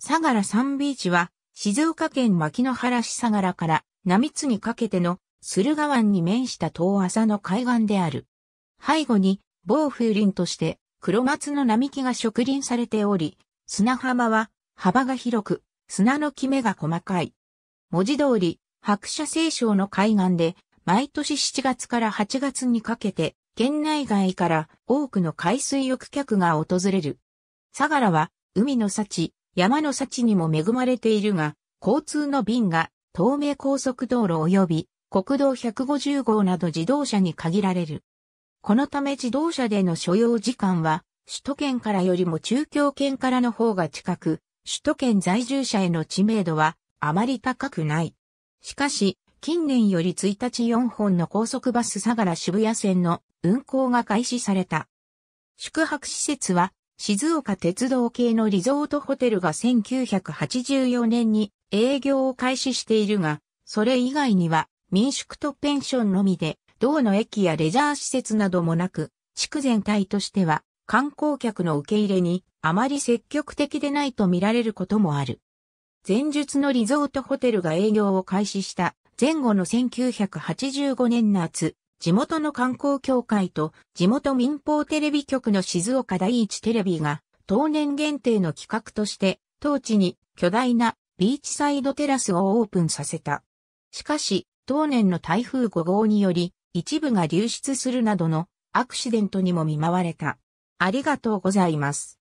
相良サンビーチは、静岡県牧野原市相良から並津にかけての駿河湾に面した遠浅の海岸である。背後に暴風林として黒松の並木が植林されており、砂浜は幅が広く、砂の木目が細かい。文字通り、白車清少の海岸で、毎年7月から8月にかけて、県内外から多くの海水浴客が訪れる。相良は、海の幸、山の幸にも恵まれているが、交通の便が東名高速道路及び国道150号など自動車に限られる。このため自動車での所要時間は、首都圏からよりも中京圏からの方が近く、首都圏在住者への知名度はあまり高くない。しかし、近年より1日4本の高速バス相良渋谷線の運行が開始された。宿泊施設は静岡鉄道系のリゾートホテルが1984年に営業を開始しているが、それ以外には民宿とペンションのみで、道の駅やレジャー施設などもなく、地区全体としては観光客の受け入れにあまり積極的でないと見られることもある。前述のリゾートホテルが営業を開始した前後の1985年夏、地元の観光協会と地元民放テレビ局の静岡第一テレビが当年限定の企画として当地に巨大なビーチサイドテラスをオープンさせた。しかし、当年の台風5号により一部が流出するなどのアクシデントにも見舞われた。ありがとうございます。